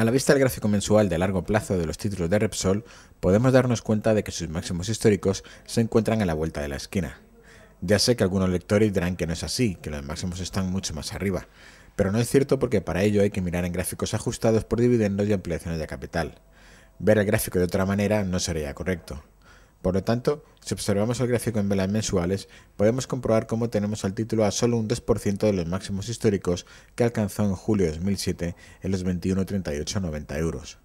A la vista del gráfico mensual de largo plazo de los títulos de Repsol, podemos darnos cuenta de que sus máximos históricos se encuentran a la vuelta de la esquina. Ya sé que algunos lectores dirán que no es así, que los máximos están mucho más arriba, pero no es cierto porque para ello hay que mirar en gráficos ajustados por dividendos y ampliaciones de capital. Ver el gráfico de otra manera no sería correcto. Por lo tanto, si observamos el gráfico en velas mensuales, podemos comprobar cómo tenemos al título a solo un 2% de los máximos históricos que alcanzó en julio de 2007 en los 21,3890 euros.